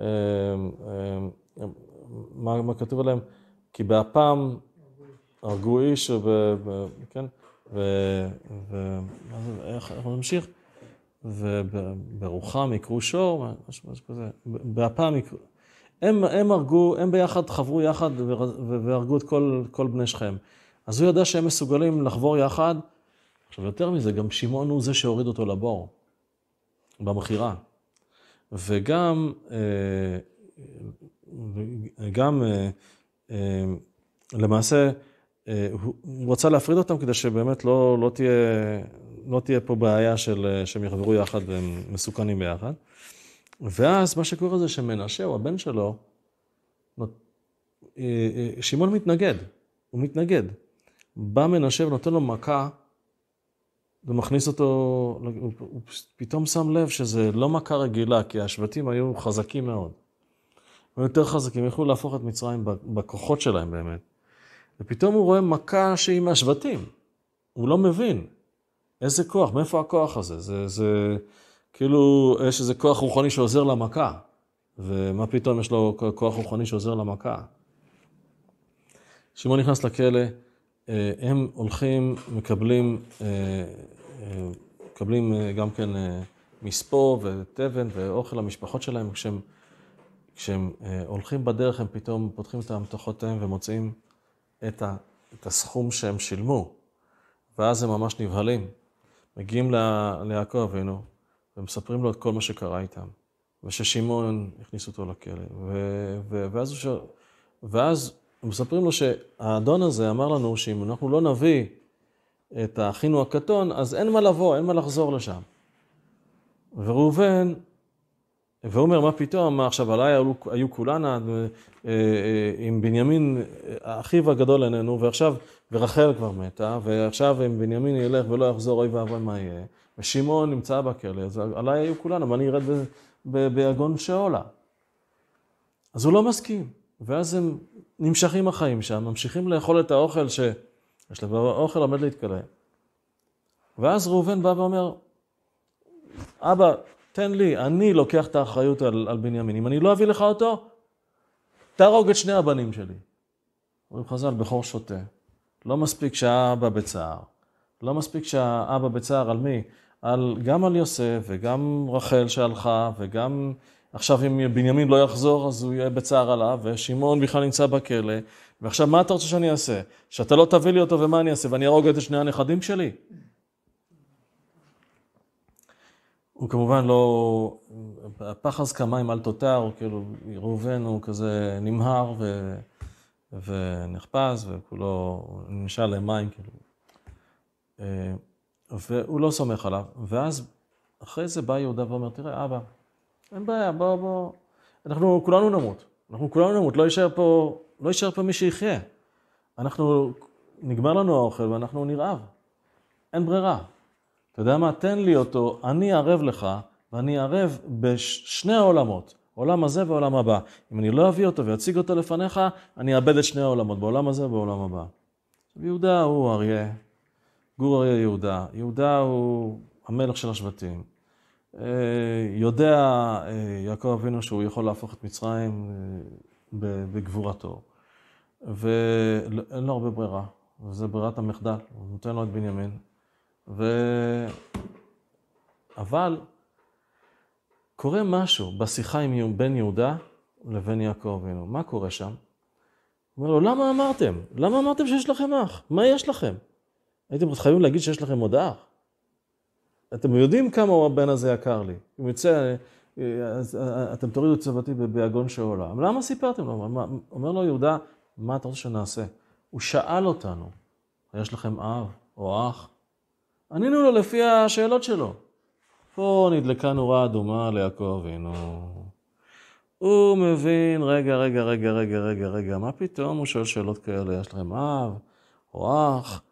אה, אה, מה כתוב עליהם? כי באפם הרגו איש, ב, ב, כן, ואיך הוא ממשיך? וברוחם יקרו שור, משהו כזה, באפם יקרו. הם, הם הרגו, הם ביחד חברו יחד והרגו את כל, כל בני שכם. אז הוא ידע שהם מסוגלים לחבור יחד. עכשיו, יותר מזה, גם שמעון הוא זה שהוריד אותו לבור, במכירה. וגם, אה, אה, גם אה, למעשה, אה, הוא רצה להפריד אותם כדי שבאמת לא, לא, תהיה, לא תהיה פה בעיה של, אה, שהם יחברו יחד והם מסוכנים ביחד. ואז מה שקורה זה שמנשה, הוא הבן שלו, אה, שמעון מתנגד, הוא מתנגד. בא מנשה ונותן לו מכה ומכניס אותו, הוא פתאום שם לב שזה לא מכה רגילה, כי השבטים היו חזקים מאוד. הם יותר חזקים, הם יכלו להפוך את מצרים בכוחות שלהם באמת. ופתאום הוא רואה מכה שהיא מהשבטים. הוא לא מבין. איזה כוח, מאיפה הכוח הזה? זה, זה כאילו, יש איזה כוח רוחני שעוזר למכה. ומה פתאום יש לו כוח רוחני שעוזר למכה? שמעון נכנס לכלא, אה, הם הולכים, מקבלים, אה, אה, מקבלים גם כן מספוא ותבן ואוכל למשפחות שלהם, כשהם, כשהם הולכים בדרך הם פתאום פותחים את המתכותיהם ומוצאים את, ה, את הסכום שהם שילמו, ואז הם ממש נבהלים. מגיעים ל, ליעקב אבינו ומספרים לו את כל מה שקרה איתם, וששמעון הכניס אותו לכלא, ו, ו, ואז, ש, ואז מספרים לו שהאדון הזה אמר לנו שאם אנחנו לא נביא את האחינו הקטון, אז אין מה לבוא, אין מה לחזור לשם. וראובן ואומר, מה פתאום, מה עכשיו עליי היו, היו כולנה, אה, אה, אה, עם בנימין, אה, אחיו הגדול איננו, ועכשיו, ורחל כבר מתה, ועכשיו אם בנימין ילך ולא יחזור, אוי ואבוי מה יהיה, ושמעון נמצא בכלא, אז עליי היו כולנה, ואני ארד ביגון שאולה. אז הוא לא מסכים, ואז הם נמשכים החיים שם, ממשיכים לאכול את האוכל ש... יש לב, האוכל עומד להתקלם. ואז ראובן בא ואומר, אבא, תן לי, אני לוקח את האחריות על, על בנימין. אם אני לא אביא לך אותו, תהרוג את שני הבנים שלי. אומרים חז"ל, בכור שוטה. לא מספיק שהאבא בצער. לא מספיק שהאבא בצער על מי? על, גם על יוסף וגם רחל שהלכה וגם עכשיו אם בנימין לא יחזור אז הוא יהיה בצער עליו ושמעון בכלל נמצא בכלא ועכשיו מה אתה רוצה שאני אעשה? שאתה לא תביא לי אותו ומה אני אעשה ואני ארוג את שני הנכדים שלי? הוא כמובן לא... הפחז כמיים אל תותר, כאילו ראובן הוא כזה נמהר ו... ונחפז, וכולו להם מים, כאילו. אה, והוא לא סומך עליו. ואז אחרי זה בא יהודה ואומר, תראה, אבא, אין בעיה, בוא, בוא. אנחנו כולנו נמות. אנחנו כולנו נמות, לא יישאר פה, לא יישאר פה מי שיחיה. אנחנו, נגמר לנו האוכל ואנחנו נרעב. אין ברירה. אתה יודע מה? תן לי אותו, אני ערב לך, ואני ערב בשני העולמות, עולם הזה ועולם הבא. אם אני לא אביא אותו ואציג אותו לפניך, אני אאבד את שני העולמות, בעולם הזה ובעולם הבא. יהודה הוא אריה, גור אריה יהודה. יהודה הוא המלך של השבטים. אה, יודע אה, יעקב אבינו שהוא יכול להפוך את מצרים אה, בגבורתו. ואין לו הרבה ברירה, וזו ברירת המחדל, הוא נותן לו את בנימין. ו... אבל קורה משהו בשיחה עם בן יהודה לבין יעקב אבינו. מה קורה שם? הוא אומר לו, למה אמרתם? למה אמרתם שיש לכם אח? מה יש לכם? הייתם חייבים להגיד שיש לכם עוד אח. אתם יודעים כמה הבן הזה יקר לי. אם יצא, אתם תורידו את צוותי ביגון שעולה. למה סיפרתם לו? אומר לו יהודה, מה אתה רוצה שנעשה? הוא שאל אותנו, יש לכם אב או אח? ענינו לו לפי השאלות שלו. פה נדלקה נורה אדומה ליעקב אבינו. הוא מבין, רגע, רגע, רגע, רגע, רגע, רגע, מה פתאום הוא שואל שאלות כאלה? יש להם אב או אח?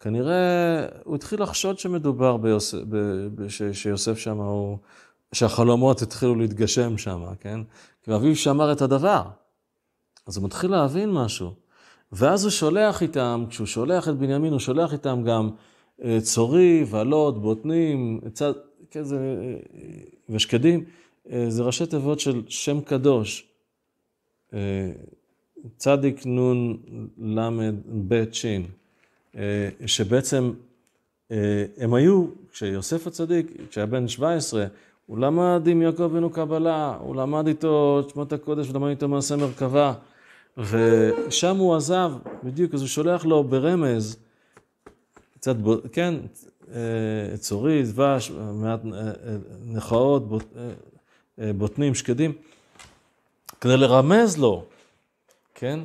כנראה הוא התחיל לחשוד שמדובר ביוסף, שיוסף שם הוא, שהחלומות התחילו להתגשם שם, כן? כי אביו שמר את הדבר. אז הוא מתחיל להבין משהו. ואז הוא שולח איתם, כשהוא שולח את בנימין, הוא שולח איתם גם צורי, ועלות, בוטנים, צד, כזה, ושקדים, אה, זה ראשי תיבות של שם קדוש. אה, צדיק נון למד בית שין, אה, שבעצם הם היו, כשיוסף הצדיק, כשהיה בן 17, הוא למד עם יעקב בנו קבלה, הוא למד איתו את שמות הקודש, ולמד איתו מעשה מרכבה, ושם הוא עזב, בדיוק, אז הוא שולח לו ברמז, קצת, כן, אה, צורי, דבש, מעט אה, אה, נכאות, בוטנים, שקדים, כדי לרמז לו, כן?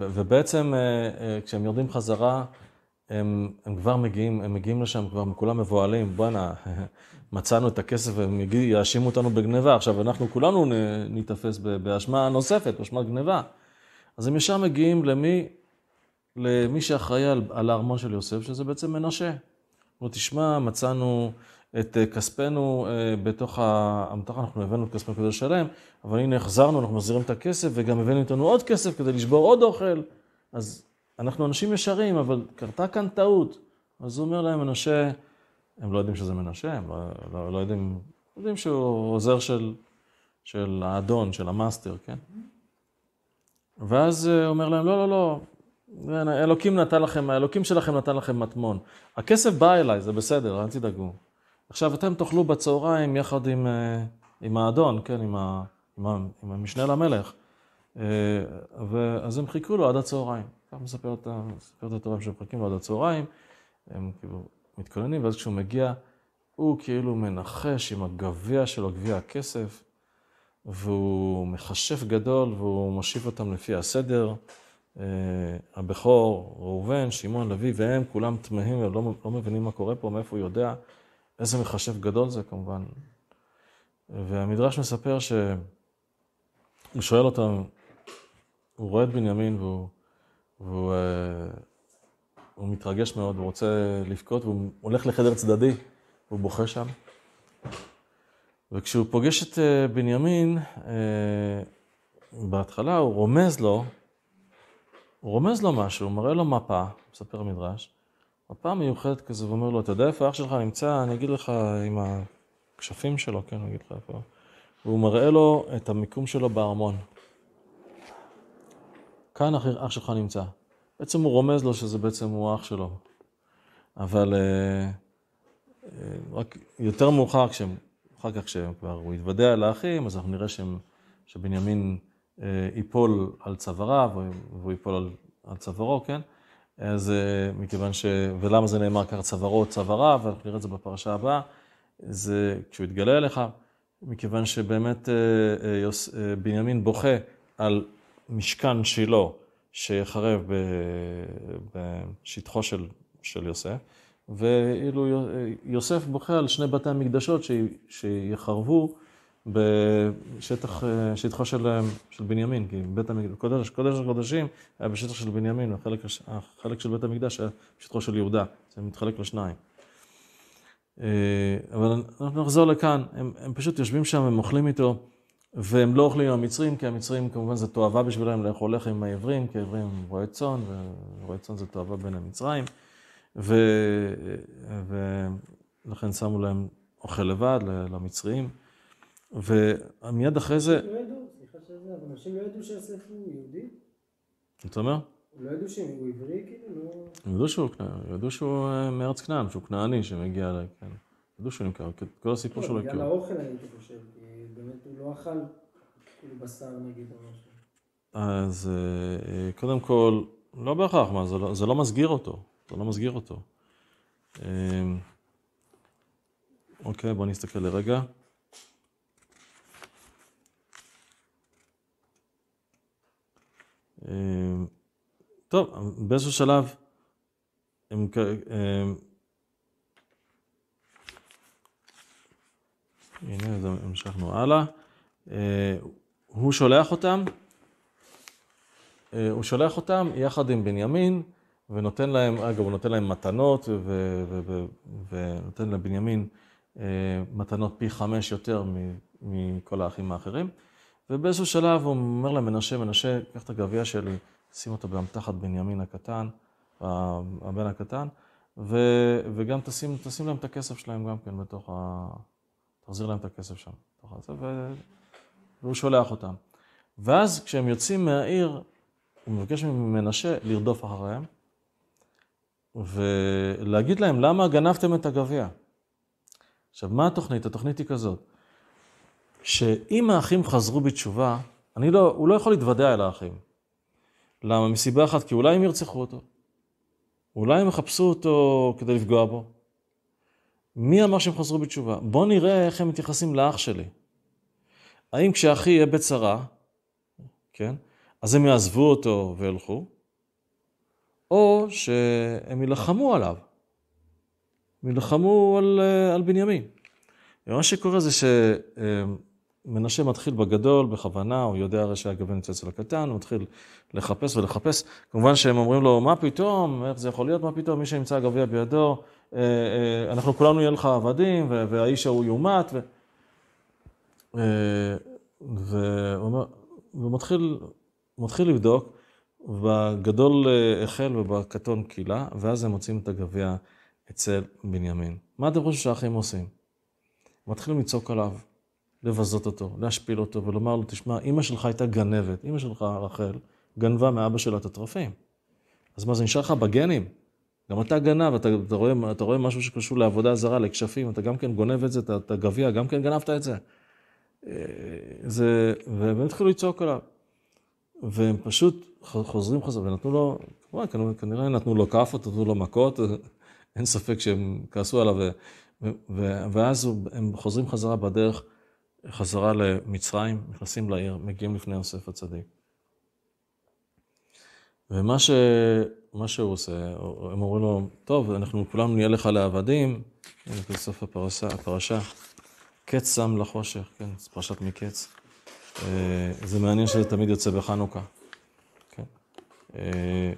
ובעצם כשהם יורדים חזרה, הם, הם כבר מגיעים, הם מגיעים לשם, כבר כולם מבוהלים, בואנה, מצאנו את הכסף הם יאשימו אותנו בגניבה. עכשיו, אנחנו כולנו ניתפס באשמה נוספת, באשמת גניבה. אז הם ישר מגיעים למי? למי שאחראי על, על הארמון של יוסף, שזה בעצם מנשה. הוא אומר, תשמע, מצאנו את אה, כספנו אה, בתוך האמתח, אנחנו הבאנו את כספנו כדי לשלם, אבל הנה החזרנו, אנחנו מחזירים את הכסף, וגם הבאנו איתנו עוד כסף כדי לשבור עוד אוכל. אז אנחנו אנשים ישרים, אבל קרתה כאן טעות. אז הוא אומר להם, מנשה, הם לא יודעים שזה מנשה, הם לא, לא, לא יודעים, יודעים שהוא עוזר של, של האדון, של המאסטר, כן? ואז הוא אה, אומר להם, לא, לא, לא, אלוקים נתן לכם, האלוקים שלכם נתן לכם מטמון. הכסף בא אליי, זה בסדר, אל תדאגו. עכשיו, אתם תאכלו בצהריים יחד עם, אה, עם האדון, כן, עם, ה, עם, ה, עם המשנה למלך. אה, ואז הם חיכו לו עד הצהריים. ככה מספר את, את התורה שהם מחכים לו עד הצהריים. הם כאילו מתכוננים, ואז כשהוא מגיע, הוא כאילו מנחש עם הגביע שלו, גביע הכסף, והוא מכשף גדול, והוא מושיב אותם לפי הסדר. אה, הבכור, ראובן, שמעון, לוי, והם כולם טמאים ולא לא מבינים מה קורה פה, מאיפה הוא יודע, איזה מחשב גדול זה כמובן. והמדרש מספר שהוא שואל אותם, הוא רואה את בנימין והוא, והוא אה, הוא מתרגש מאוד, הוא רוצה לבכות, והוא הולך לחדר צדדי, הוא בוכה שם. וכשהוא פוגש את אה, בנימין, בהתחלה הוא רומז לו, הוא רומז לו משהו, הוא מראה לו מפה, מספר מדרש, מפה מיוחדת כזו, ואומר לו, אתה יודע איפה אח שלך נמצא? אני אגיד לך עם הכשפים שלו, כן, אני אגיד לך איפה. והוא מראה לו את המיקום שלו בארמון. כאן אח, אח שלך נמצא. בעצם הוא רומז לו שזה בעצם הוא האח שלו. אבל אה, אה, רק יותר מאוחר, כשהם, אחר כך כשהוא כבר, התוודע לאחים, אז אנחנו נראה שהם, שבנימין... אה, ייפול על צוואריו, והוא ייפול על, על צווארו, כן? אז אה, מכיוון ש... ולמה זה נאמר ככה צווארו, צוואריו, ואנחנו נראה את זה בפרשה הבאה, זה כשהוא יתגלה אליך, מכיוון שבאמת אה, יוס, בנימין בוכה על משכן שילה שיחרב בשטחו של, של יוסף, ואילו יוסף בוכה על שני בתי המקדשות שיחרבו בשטח, אה, שטחו של, אה, של בנימין, כי בית המקדש, קודש, קודש הקודשים היה בשטח של בנימין, החלק, החלק של בית המקדש היה בשטחו של יהודה, זה מתחלק לשניים. אה, אבל אנחנו נחזור לכאן, הם, הם פשוט יושבים שם, הם אוכלים איתו, והם לא אוכלים עם המצרים, כי המצרים כמובן זה תועבה בשבילם לאכול לחם עם העברים, כי העברים הם רועי צאן, ורועי צאן זה תועבה בין המצרים, ו, ולכן שמו להם אוכל לבד למצרים. ומיד אחרי זה... לא ידעו, סליחה שזה, אבל אנשים לא ידעו שיוסף הוא יהודי? אתה אומר? לא ידעו שהוא עברי, כאילו, לא... ידעו שהוא, ידעו שהוא אה, מארץ כנען, שהוא כנעני שמגיע אליי, כן. ידעו שהוא נמכר, כל הסיפור לא, שלו... בגלל כאילו- האוכל הייתי חושב, כי באמת הוא לא אכל כאילו בשר נגיד או משהו. אז אה, קודם כל, לא בהכרח, מה, לא- זה לא מסגיר אותו, זה לא מסגיר אותו. אמ, אוקיי, בוא נסתכל לרגע. אה, טוב, באיזשהו שלב הם, אה, הנה, אז המשכנו הלאה. אה, הוא שולח אותם, הוא שולח אותם יחד עם בנימין, ונותן להם, אגב, הוא נותן להם מתנות, ונותן לבנימין מתנות פי חמש יותר מכל האחים האחרים. ובאיזשהו שלב הוא אומר למנשה, מנשה, קח את הגביע שלי, שים אותו באמתחת בנימין הקטן, הבן הקטן, ו, וגם תשים, תשים להם את הכסף שלהם גם כן בתוך ה... תחזיר להם את הכסף שם, בתוך הזה, ו... והוא שולח אותם. ואז כשהם יוצאים מהעיר, הוא מבקש ממנשה לרדוף אחריהם, ולהגיד להם למה גנבתם את הגביע. עכשיו, מה התוכנית? התוכנית היא כזאת. שאם האחים חזרו בתשובה, אני לא, הוא לא יכול להתוודע אל האחים. למה? מסיבה אחת, כי אולי הם ירצחו אותו. אולי הם יחפשו אותו כדי לפגוע בו. מי אמר שהם חזרו בתשובה? בואו נראה איך הם מתייחסים לאח שלי. האם כשאחי יהיה בצרה, כן, אז הם יעזבו אותו וילכו, או שהם יילחמו עליו. הם יילחמו על, אה, על בנימין. ומה שקורה זה ש... אה, מנשה מתחיל בגדול, בכוונה, הוא יודע הרי שהגוון יוצא אצל הקטן, הוא מתחיל לחפש ולחפש. כמובן שהם אומרים לו, מה פתאום, איך זה יכול להיות, מה פתאום, מי שימצא הגביע בידו, אה, אה, אנחנו כולנו יהיה לך עבדים, והאיש ההוא יומת. ו... אה, והוא מתחיל, מתחיל לבדוק, בגדול אה, החל ובקטון קילה, ואז הם מוצאים את הגביע אצל בנימין. מה אתם חושבים שהאחים עושים? מתחילים לצעוק עליו. לבזות אותו, להשפיל אותו ולומר לו, תשמע, אימא שלך הייתה גנבת, אימא שלך, רחל, גנבה מאבא שלה את התרפים. אז מה, זה נשאר לך בגנים? גם אתה גנב, אתה, אתה, רואה, אתה רואה משהו שקשור לעבודה זרה, לכשפים, אתה גם כן גונב את זה, אתה, אתה גביע, גם כן גנבת את זה. אה, זה, והם התחילו לצעוק עליו. והם פשוט חוזרים חזרה, ונתנו לו, כמובן, כנראה נתנו לו כאפות, נתנו לו מכות, אין ספק שהם כעסו עליו, ו, ו, ואז הם חוזרים חזרה בדרך. חזרה למצרים, נכנסים לעיר, מגיעים לפני יוסף הצדיק. ומה ש... מה שהוא עושה, הם אומרים לו, טוב, אנחנו כולנו נהיה לך לעבדים, הנה בסוף הפרשה, הפרשה, קץ שם לחושך, כן, זו פרשת מקץ. אה, זה מעניין שזה תמיד יוצא בחנוכה. כן. אה,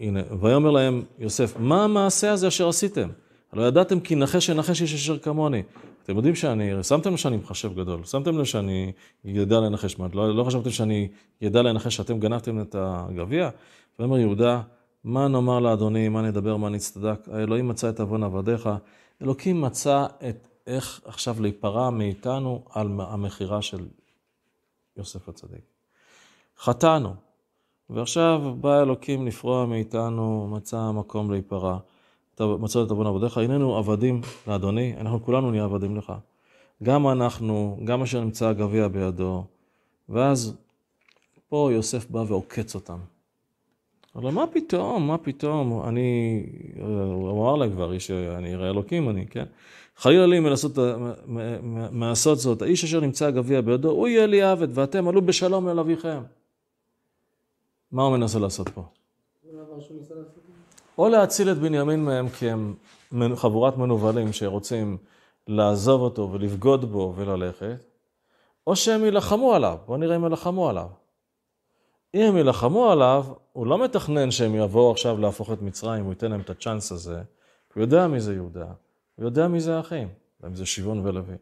הנה, ויאמר להם יוסף, מה המעשה הזה אשר עשיתם? הלא ידעתם כי נחש ינחש איש אשר כמוני. אתם יודעים שאני, שמתם לב שאני מחשב גדול, שמתם לב שאני יודע לנחש מה, לא, לא חשבתם שאני ידע לנחש שאתם גנבתם את הגביע? ואומר יהודה, מה נאמר לאדוני, מה נדבר, מה נצטדק? האלוהים מצא את עוון עבדיך. אלוקים מצא את איך עכשיו להיפרע מאיתנו על המכירה של יוסף הצדיק. חטאנו, ועכשיו בא אלוקים לפרוע מאיתנו, מצא מקום להיפרע. מצאת עוון עבודיך, הננו עבדים לאדוני, אנחנו כולנו נהיה עבדים לך. גם אנחנו, גם אשר נמצא הגביע בידו. ואז פה יוסף בא ועוקץ אותם. אבל מה פתאום, מה פתאום, אני, הוא אמר לה כבר, איש, אני ירא אלוקים אני, כן? חלילה לי מלעשות, מעשות זאת, האיש אשר נמצא הגביע בידו, הוא יהיה לי עבד, ואתם עלו בשלום אל אביכם. מה הוא מנסה לעשות פה? או להציל את בנימין מהם כי הם חבורת מנוולים שרוצים לעזוב אותו ולבגוד בו וללכת, או שהם יילחמו עליו, בואו נראה אם יילחמו עליו. אם הם יילחמו עליו, הוא לא מתכנן שהם יבואו עכשיו להפוך את מצרים, הוא ייתן להם את הצ'אנס הזה, הוא יודע מי זה יהודה, הוא יודע מי זה האחים, אם זה שמעון ולוי.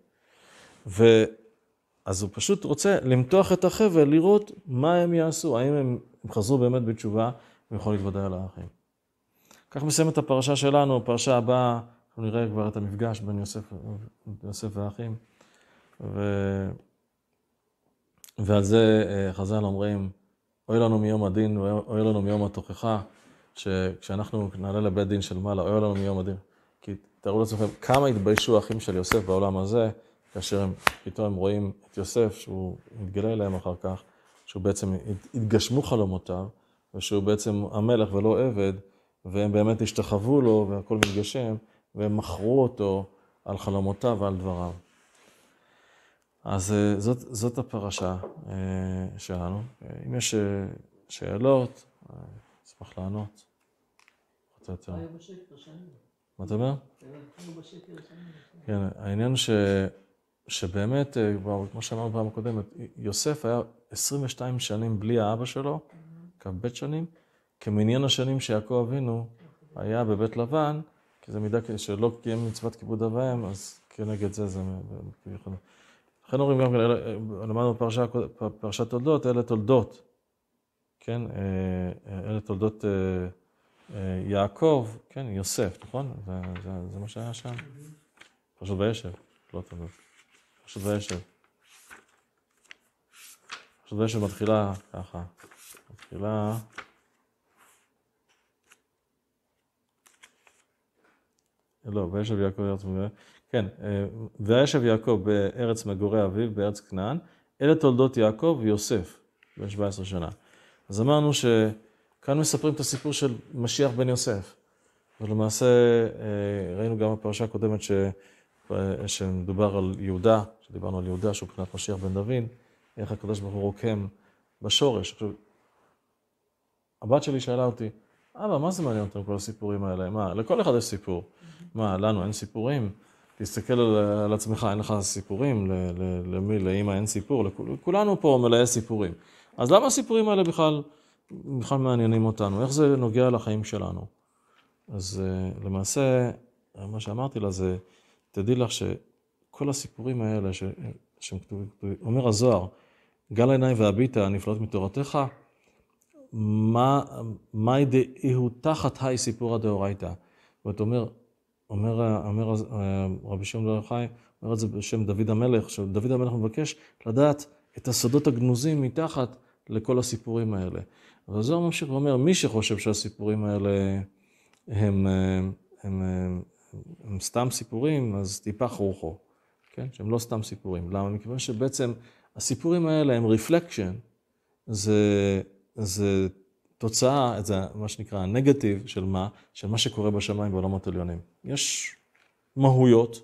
ו... אז הוא פשוט רוצה למתוח את החבל, לראות מה הם יעשו, האם הם, הם חזרו באמת בתשובה, הוא יכול להתוודע על האחים. כך מסיימת הפרשה שלנו, הפרשה הבאה, אנחנו נראה כבר את המפגש בין יוסף, יוסף והאחים, ו... ועל זה אה, חז"ל אומרים, אוי לנו מיום הדין, אוי לנו מיום התוכחה, שכשאנחנו נעלה לבית דין של מעלה, אוי לנו מיום הדין. כי תארו לעצמכם כמה התביישו האחים של יוסף בעולם הזה, כאשר הם, פתאום הם רואים את יוסף, שהוא מתגלה אליהם אחר כך, שהוא בעצם, התגשמו חלומותיו, ושהוא בעצם המלך ולא עבד. והם באמת השתחוו לו והכל מתגשם, והם מכרו אותו על חלומותיו ועל דבריו. אז אה, זאת, זאת הפרשה אה, שלנו. אה, אם יש שאלות, אשמח לענות. מה אתה אומר? כן, כן העניין ש, שבאמת, כמו שאמרנו בפעם הקודמת, יוסף היה 22 שנים בלי האבא שלו, כ"ב שנים. כמניין השנים שיעקב אבינו היה בבית לבן, כי זו מידה שלא קיים מצוות כיבוד אב ואם, אז כנגד זה זה כביכול. לכן אומרים גם, כן, למדנו פרשה, פרשת תולדות, אלה תולדות, כן? אה, אה, אלה תולדות אה, יעקב, כן? יוסף, נכון? זה מה שהיה שם. פרשת וישב, לא תולדות. פרשת וישב. פרשת וישב מתחילה ככה. מתחילה... לא, וישב יעקב בארץ מגורי, כן, אה, וישב יעקב בארץ מגורי אביו, בארץ כנען, אלה תולדות יעקב ויוסף, בן 17 שנה. אז אמרנו שכאן מספרים את הסיפור של משיח בן יוסף. ולמעשה אה, ראינו גם בפרשה הקודמת ש... אה, שמדובר על יהודה, שדיברנו על יהודה שהוא מבחינת משיח בן דוד, איך הקדוש ברוך הוא רוקם בשורש. עכשיו, הבת שלי שאלה אותי, אבא, מה זה מעניין אותם כל הסיפורים האלה? מה, לכל אחד יש סיפור. מה, לנו אין סיפורים? תסתכל על, על עצמך, אין לך סיפורים, ל, ל, למי, לאימא אין סיפור, לכולנו פה מלאי סיפורים. אז למה הסיפורים האלה בכלל, בכלל מעניינים אותנו? איך זה נוגע לחיים שלנו? אז אה, למעשה, מה שאמרתי לה זה, תדעי לך שכל הסיפורים האלה ש, שהם הזוהר, גל עיניים והביטה הנפלאות מתורתך, מאי דאיהו תחת האי סיפורא דאורייתא. זאת אומרת, אומר, אומר אה, רבי שמעון בר יוחאי, אומר את זה בשם דוד המלך, שדוד המלך מבקש לדעת את הסודות הגנוזים מתחת לכל הסיפורים האלה. אבל הזוהר ממשיך ואומר, מי שחושב שהסיפורים האלה הם, אה, הם, הם, אה, הם, הם סתם סיפורים, אז טיפח רוחו, כן? שהם לא סתם סיפורים. למה? מכיוון שבעצם הסיפורים האלה הם רפלקשן, זה זה תוצאה, זה מה שנקרא הנגטיב של מה? של מה שקורה בשמיים בעולמות עליונים. יש מהויות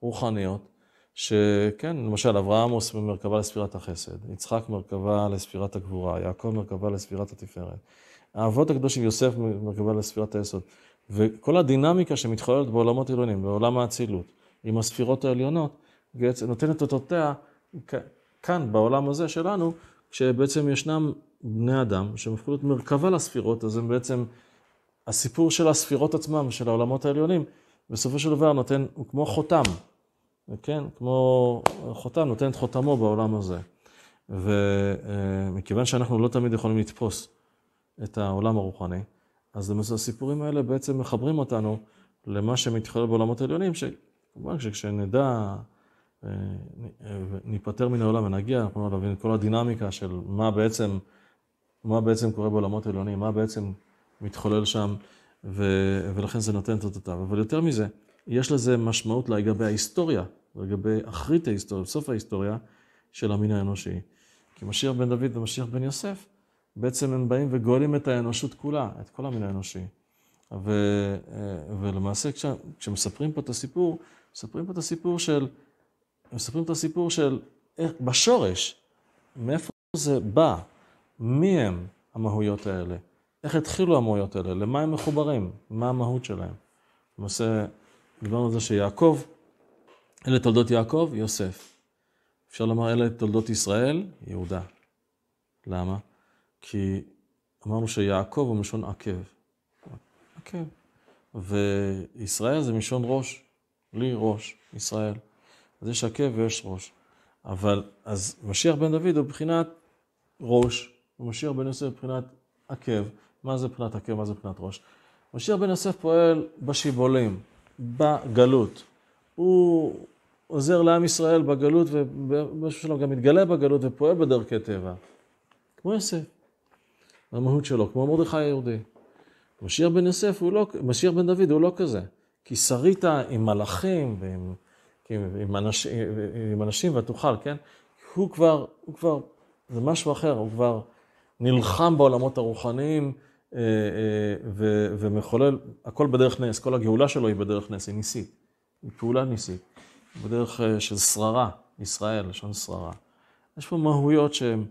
רוחניות, שכן, למשל, אברהם עוש מרכבה לספירת החסד, יצחק מרכבה לספירת הגבורה, יעקב מרכבה לספירת התפארת, האבות הקדושים יוסף מרכבה לספירת היסוד, וכל הדינמיקה שמתחוללת בעולמות עליונים, בעולם האצילות, עם הספירות העליונות, נותנת אותותיה כאן, בעולם הזה שלנו, כשבעצם ישנם בני אדם שהם הפכו להיות מרכבה לספירות, אז הם בעצם, הסיפור של הספירות עצמם, של העולמות העליונים, בסופו של דבר נותן, הוא כמו חותם, כן? כמו חותם, נותן את חותמו בעולם הזה. ומכיוון שאנחנו לא תמיד יכולים לתפוס את העולם הרוחני, אז הסיפורים האלה בעצם מחברים אותנו למה שמתחולל בעולמות העליונים, שכמובן שכשנדע וניפטר מן העולם ונגיע, אנחנו נבין את כל הדינמיקה של מה בעצם, מה בעצם קורה בעולמות העליונים, מה בעצם מתחולל שם, ו, ולכן זה נותן את אותותיו. אבל יותר מזה, יש לזה משמעות לגבי ההיסטוריה, לגבי אחרית ההיסטוריה, בסוף ההיסטוריה של המין האנושי. כי משיח בן דוד ומשיח בן יוסף, בעצם הם באים וגולים את האנושות כולה, את כל המין האנושי. ו, אה, ולמעשה כש, כשמספרים פה את הסיפור, מספרים פה את הסיפור של מספרים את הסיפור של בשורש, מאיפה זה בא, מי הם המהויות האלה, איך התחילו המהויות האלה, למה הם מחוברים, מה המהות שלהם. למעשה, דיברנו על זה שיעקב, אלה תולדות יעקב, יוסף. אפשר לומר אלה תולדות ישראל, יהודה. למה? כי אמרנו שיעקב הוא מלשון עקב. עקב. וישראל זה מלשון ראש, לי ראש, ישראל. אז יש עקב ויש ראש. אבל, אז משיח בן דוד הוא בחינת ראש, ומשיח בן יוסף בחינת עקב. מה זה בחינת עקב? מה זה בחינת ראש? משיח בן יוסף פועל בשיבולים, בגלות. הוא עוזר לעם ישראל בגלות, ובאיזשהו שלב גם מתגלה בגלות ופועל בדרכי טבע. כמו יוסף, במהות שלו, כמו מרדכי היהודי. משיח בן יוסף הוא לא, משיח בן דוד הוא לא כזה. כי שרית עם מלאכים ועם... עם אנשים, עם אנשים ותוכל, כן? הוא כבר, הוא כבר, זה משהו אחר, הוא כבר נלחם בעולמות הרוחניים אה, אה, ו, ומחולל, הכל בדרך נס, כל הגאולה שלו היא בדרך נס, היא ניסית, היא פעולה ניסית, בדרך אה, של שררה, ישראל, לשון שררה. יש פה מהויות שהן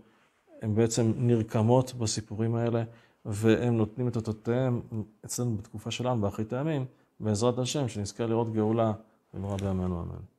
בעצם נרקמות בסיפורים האלה, והן נותנים את אותותיהן אצלנו בתקופה שלנו, באחרית הימים, בעזרת השם, שנזכה לראות גאולה. Amen. man.